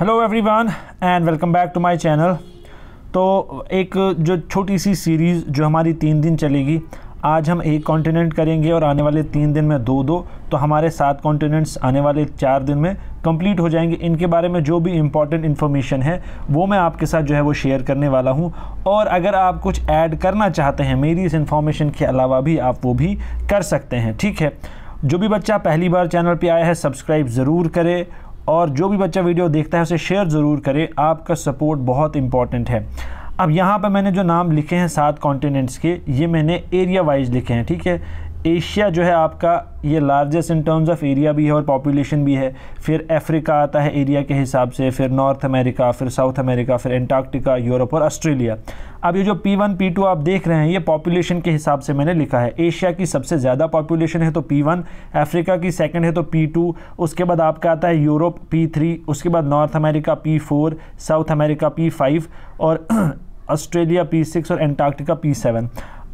hello everyone and welcome back to my channel तो एक जो छोटी सी सीरीज़ जो हमारी तीन दिन चलेगी आज हम एक कॉन्टिनेंट करेंगे और आने वाले तीन दिन में दो दो तो हमारे सात कॉन्टिनेंट्स आने वाले चार दिन में कंप्लीट हो जाएंगे इनके बारे में जो भी इम्पॉर्टेंट इन्फॉर्मेशन है वो मैं आपके साथ जो है वो शेयर करने वाला हूँ और अगर आप कुछ ऐड करना चाहते हैं मेरी इस इन्फॉर्मेशन के अलावा भी आप वो भी कर सकते हैं ठीक है जो भी बच्चा पहली बार चैनल पे आया है सब्सक्राइब ज़रूर करे और जो भी बच्चा वीडियो देखता है उसे शेयर ज़रूर करें आपका सपोर्ट बहुत इंपॉर्टेंट है अब यहाँ पर मैंने जो नाम लिखे हैं सात कॉन्टिनेंट्स के ये मैंने एरिया वाइज लिखे हैं ठीक है एशिया जो है आपका ये largest in terms of area भी है और पॉपुलेशन भी है फिर अफ्रीका आता है एरिया के हिसाब से फिर नॉर्थ अमेरिका फिर साउथ अमेरिका फिर एंटार्क्टिका यूरोप और ऑस्ट्रेलिया अब ये जो P1 P2 आप देख रहे हैं ये पॉपुलेशन के हिसाब से मैंने लिखा है एशिया की सबसे ज़्यादा पॉपुलेशन है तो P1 अफ्रीका की सेकंड है तो P2 उसके बाद आपका आता है यूरोप P3 उसके बाद north America P4 south America P5 और ऑस्ट्रेलिया P6 और एंटार्क्टिका P7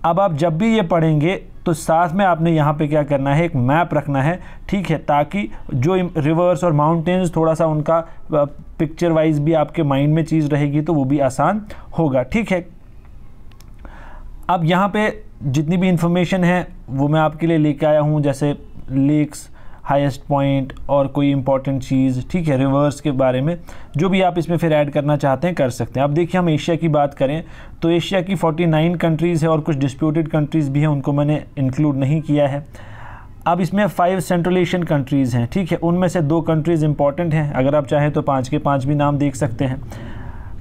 अब आप जब भी ये पढ़ेंगे तो साथ में आपने यहाँ पे क्या करना है एक मैप रखना है ठीक है ताकि जो रिवर्स और माउंटेन्स थोड़ा सा उनका पिक्चर वाइज भी आपके माइंड में चीज़ रहेगी तो वो भी आसान होगा ठीक है अब यहाँ पे जितनी भी इंफॉर्मेशन है वो मैं आपके लिए लेके आया हूँ जैसे लेक्स हाईएस्ट पॉइंट और कोई इंपॉर्टेंट चीज़ ठीक है रिवर्स के बारे में जो भी आप इसमें फिर ऐड करना चाहते हैं कर सकते हैं अब देखिए हम एशिया की बात करें तो एशिया की 49 कंट्रीज़ है और कुछ डिस्प्यूटेड कंट्रीज़ भी हैं उनको मैंने इंक्लूड नहीं किया है अब इसमें फाइव सेंट्रल एशियन कंट्रीज़ हैं ठीक है उनमें से दो कंट्रीज़ इंपॉर्टेंट हैं अगर आप चाहें तो पाँच के पाँच भी नाम देख सकते हैं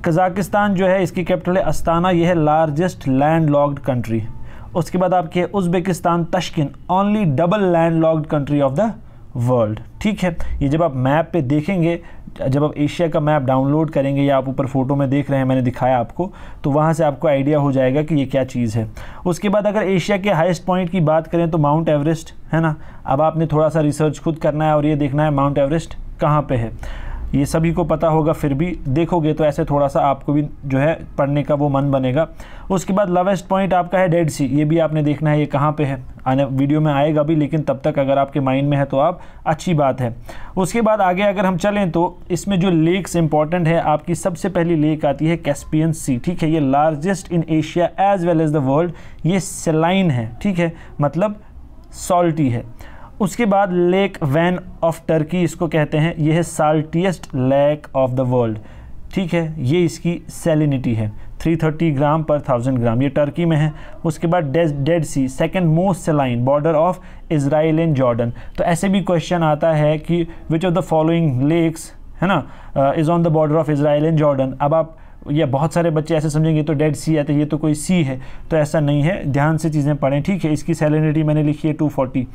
कज़ाकिस्तान जो है इसकी कैपिटल है अस्ताना यह है लार्जेस्ट लैंड लॉक्ड कंट्री उसके बाद आपके उज्बेकिस्तान तशकिन only double land locked country of the world ठीक है ये जब आप मैप पे देखेंगे जब आप एशिया का मैप डाउनलोड करेंगे या आप ऊपर फोटो में देख रहे हैं मैंने दिखाया आपको तो वहाँ से आपको आइडिया हो जाएगा कि ये क्या चीज़ है उसके बाद अगर एशिया के हाईएस्ट पॉइंट की बात करें तो माउंट एवरेस्ट है ना अब आपने थोड़ा सा रिसर्च खुद करना है और ये देखना है माउंट एवरेस्ट कहाँ पर है ये सभी को पता होगा फिर भी देखोगे तो ऐसे थोड़ा सा आपको भी जो है पढ़ने का वो मन बनेगा उसके बाद लवेस्ट पॉइंट आपका है डेड सी ये भी आपने देखना है ये कहाँ पे है आने वीडियो में आएगा भी लेकिन तब तक अगर आपके माइंड में है तो आप अच्छी बात है उसके बाद आगे अगर हम चलें तो इसमें जो लेक्स इंपॉर्टेंट है आपकी सबसे पहली लेक आती है कैस्पियन सी ठीक है ये largest in Asia as well as the world ये सेलाइन है ठीक है मतलब सॉल्टी है उसके बाद लेक वैन ऑफ टर्की इसको कहते हैं यह है saltiest lake of the world ठीक है ये इसकी सेलिनिटी है 330 ग्राम पर थाउजेंड ग्राम ये टर्की में है उसके बाद Dead Sea second most saline border of Israel and Jordan तो ऐसे भी क्वेश्चन आता है कि which of the following lakes है ना is on the border of Israel and Jordan अब आप ये बहुत सारे बच्चे ऐसे समझेंगे तो डेड सी आते तो ये तो कोई सी है तो ऐसा नहीं है ध्यान से चीज़ें पढ़ें ठीक है इसकी सेलिनिटी मैंने लिखी है टू फोर्टी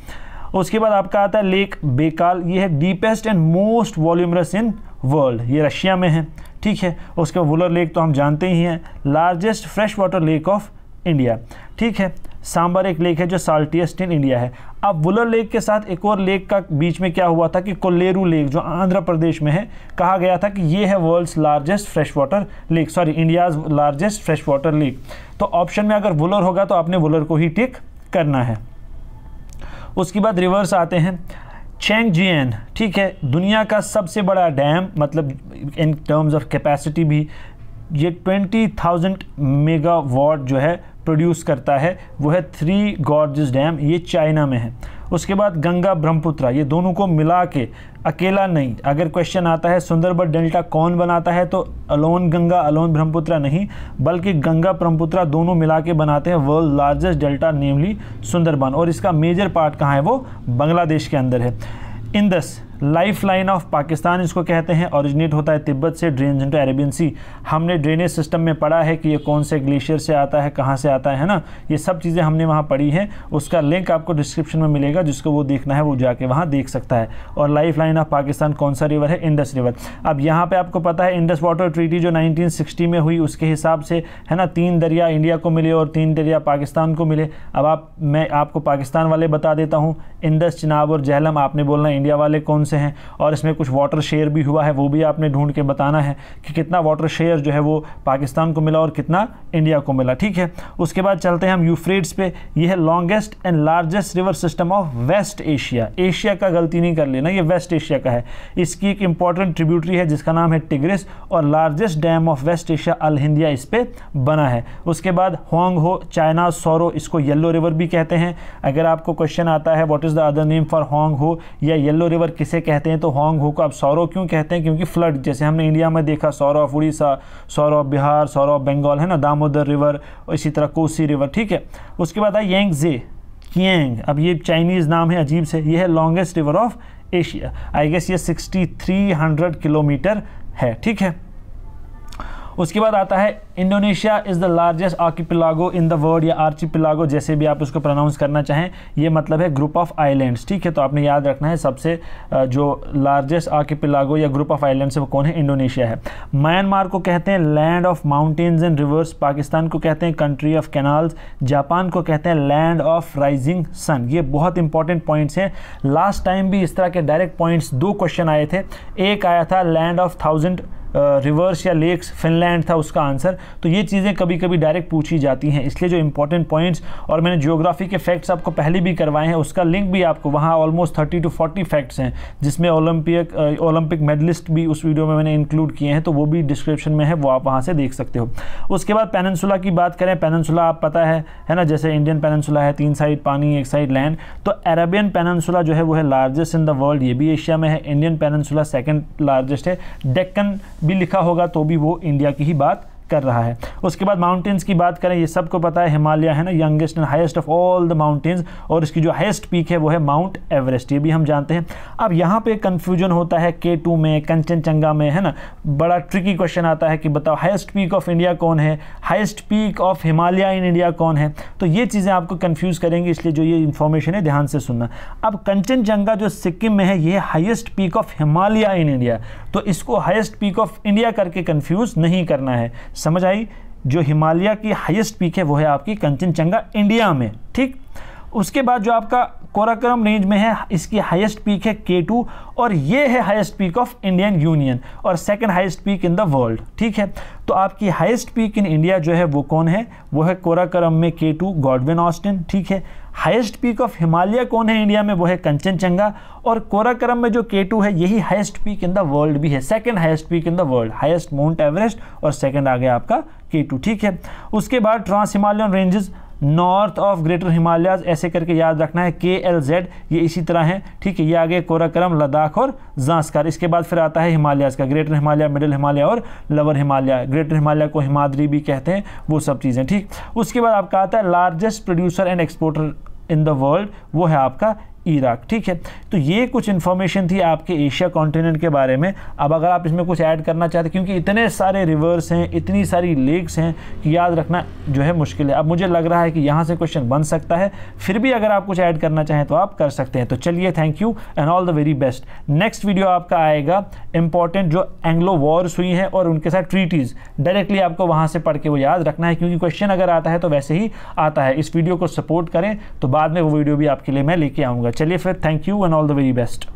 उसके बाद आपका आता है लेक बेकाल ये है deepest and most voluminous in world ये रशिया में है ठीक है उसके बाद वुलर लेक तो हम जानते ही हैं largest fresh water lake of India ठीक है सांबर एक लेक है जो साल्टियस्ट इन इंडिया है अब वुलर लेक के साथ एक और लेक का बीच में क्या हुआ था कि कोल्लेरू लेक जो आंध्र प्रदेश में है कहा गया था कि ये है world's largest fresh water lake sorry India's largest fresh water lake तो ऑप्शन में अगर वुलर होगा तो आपने वुलर को ही टिक करना है उसके बाद रिवर्स आते हैं चेंग जियन ठीक है दुनिया का सबसे बड़ा डैम मतलब इन टर्म्स ऑफ कैपेसिटी भी ये ट्वेंटी थाउजेंड मेगावाट जो है प्रोड्यूस करता है वो है थ्री गॉर्जिस डैम ये चाइना में है उसके बाद गंगा ब्रह्मपुत्रा ये दोनों को मिला के अकेला नहीं अगर क्वेश्चन आता है सुंदरबन डेल्टा कौन बनाता है तो अलोन गंगा अलोन ब्रह्मपुत्रा नहीं बल्कि गंगा ब्रह्मपुत्रा दोनों मिला के बनाते हैं world largest delta namely Sundarban और इसका मेजर पार्ट कहाँ है वो बांग्लादेश के अंदर है Indus life line of Pakistan इसको कहते हैं ओरिजिनेट होता है तिब्बत से ड्रेन इंटू अरेबियन सी हमने ड्रेनेज सिस्टम में पढ़ा है कि ये कौन से ग्लेशियर से आता है कहाँ से आता है ना ये सब चीज़ें हमने वहाँ पढ़ी हैं उसका लिंक आपको डिस्क्रिप्शन में मिलेगा जिसको वो देखना है वो जाके वहाँ देख सकता है और लाइफ लाइन ऑफ पाकिस्तान कौन सा रिवर है इंडस रिवर अब यहाँ पर आपको पता है इंडस वाटर ट्रीटी जो नाइनटीन में हुई उसके हिसाब से है ना तीन दरिया इंडिया को मिले और तीन दरिया पाकिस्तान को मिले अब आप मैं आपको पाकिस्तान वाले बता देता हूँ इंडस चिनाब और जहलम आपने बोलना इंडिया वाले कौन से हैं और इसमें कुछ वाटर शेयर भी हुआ है वो भी आपने ढूंढ के बताना है कि कितना वाटर शेयर जो है वो पाकिस्तान को मिला और कितना इंडिया को मिला ठीक है उसके बाद चलते हैं हम यूफ्रेड्स पे ये है longest and largest river system of West Asia Asia का गलती नहीं कर लेना ये वेस्ट एशिया का है इसकी एक इंपॉर्टेंट ट्रिब्यूटरी है जिसका नाम है टिग्रिस और largest dam of West Asia Al Hindiya इस पर बना है उसके बाद होंग हो चाइना सोरो इसको येल्लो रिवर भी कहते हैं अगर आपको क्वेश्चन आता है what is the other name for Hwang Ho या येल्लो रिवर किसे इसे कहते हैं तो होंग हो को अब सौरव क्यों कहते हैं क्योंकि फ्लड जैसे हमने इंडिया में देखा sorrow of Orissa sorrow of Bihar sorrow of Bengal है ना दामोदर रिवर और इसी तरह कोसी रिवर ठीक है उसके बाद आए येंग जे कियांग अब ये चाइनीज़ नाम है अजीब से ये है longest river of Asia I guess ये 6300 किलोमीटर है ठीक है उसके बाद आता है Indonesia is the largest archipelago in the world या आर्चिपिलागो जैसे भी आप उसको प्रोनाउंस करना चाहें ये मतलब है ग्रुप ऑफ आइलैंड्स ठीक है तो आपने याद रखना है सबसे जो लार्जेस्ट आर्किपिलागो या ग्रुप ऑफ आइलैंड्स है वो कौन है इंडोनेशिया है म्यांमार को कहते हैं land of mountains and rivers Pakistan को कहते हैं कंट्री ऑफ कैनाल्स जापान को कहते हैं लैंड ऑफ राइजिंग सन ये बहुत इंपॉर्टेंट पॉइंट्स हैं लास्ट टाइम भी इस तरह के डायरेक्ट पॉइंट्स दो क्वेश्चन आए थे एक आया था लैंड ऑफ थाउजेंड रिवर्स या लेक्स फिनलैंड था उसका आंसर तो ये चीज़ें कभी कभी डायरेक्ट पूछी जाती हैं इसलिए जो इंपॉर्टेंट पॉइंट्स और मैंने जियोग्राफी के फैक्ट्स आपको पहले भी करवाए हैं उसका लिंक भी आपको वहाँ almost thirty to forty facts हैं जिसमें ओलंपिक ओलंपिक मेडलिस्ट भी उस वीडियो में मैंने इंक्लूड किए हैं तो वो भी डिस्क्रिप्शन में है वो आप वहाँ से देख सकते हो उसके बाद पेनन्सुला की बात करें पेनन्सुला आप पता है है ना जैसे इंडियन पेनंसुला है तीन साइड पानी एक साइड लैंड तो अरेबियन पेनन्सुला जो है वो है लार्जेस्ट इन द वर्ल्ड ये भी एशिया में है इंडियन पेनन्सुला सेकेंड लार्जेस्ट है डेक्कन भी लिखा होगा तो भी वो इंडिया की ही बात कर रहा है उसके बाद माउंटेन्स की बात करें ये सबको पता है हिमालय है ना youngest and highest of all the mountains और इसकी जो हाइस्ट पीक है वो है माउंट एवरेस्ट ये भी हम जानते हैं अब यहाँ पे कन्फ्यूजन होता है के टू में कंचनचंगा में है ना बड़ा ट्रिकी क्वेश्चन आता है कि बताओ हाइस्ट पीक ऑफ इंडिया कौन है highest peak of Himalaya in India कौन है तो ये चीज़ें आपको कन्फ्यूज़ करेंगी इसलिए जो ये इन्फॉर्मेशन है ध्यान से सुनना अब कंचनचंगा जो सिक्किम में है ये highest peak of Himalaya in India तो इसको हाइस्ट पीक ऑफ इंडिया करके कन्फ्यूज़ नहीं करना है समझ आई जो हिमालय की हाईएस्ट पीक है वो है आपकी कंचनचंगा इंडिया में ठीक उसके बाद जो आपका कोराक्रम रेंज में है इसकी हाईएस्ट पीक है के टू और ये है highest peak of Indian union और second highest peak in the world ठीक है तो आपकी हाईएस्ट पीक इन इंडिया जो है वो कौन है वो है कोराक्रम में के टू गॉडविन ऑस्टिन ठीक है हाईएस्ट पीक ऑफ हिमालय कौन है इंडिया में वो है कंचनचंगा और कोराक्रम में जो के टू है यही highest peak in the world भी है second highest peak in the world highest Mount Everest और सेकेंड आ गया आपका के टू ठीक है उसके बाद trans Himalayan ranges north of greater Himalayas ऐसे करके याद रखना है के एल जेड ये इसी तरह है ठीक है ये आगे कोराक्रम लद्दाख और जांसकार इसके बाद फिर आता है हिमालयाज का ग्रेटर हिमालय मिडिल हिमालय और लवर हिमालय ग्रेटर हिमालय को हिमाद्री भी कहते हैं वो सब चीज़ें ठीक उसके बाद आपका आता है largest producer and exporter in the world वो है आपका इराक ठीक है तो ये कुछ इन्फॉर्मेशन थी आपके एशिया कॉन्टिनेंट के बारे में अब अगर आप इसमें कुछ ऐड करना चाहते क्योंकि इतने सारे रिवर्स हैं इतनी सारी लेक्स हैं कि याद रखना जो है मुश्किल है अब मुझे लग रहा है कि यहाँ से क्वेश्चन बन सकता है फिर भी अगर आप कुछ ऐड करना चाहें तो आप कर सकते हैं तो चलिए thank you and all the very best next video आपका आएगा इंपॉर्टेंट जो एंग्लो वॉर्स हुई हैं और उनके साथ ट्रीटीज़ डायरेक्टली आपको वहाँ से पढ़ के वो याद रखना है क्योंकि क्वेश्चन अगर आता है तो वैसे ही आता है इस वीडियो को सपोर्ट करें तो बाद में वो वीडियो भी आपके लिए मैं लेके आऊँगा होगा चलिए फिर thank you and all the very best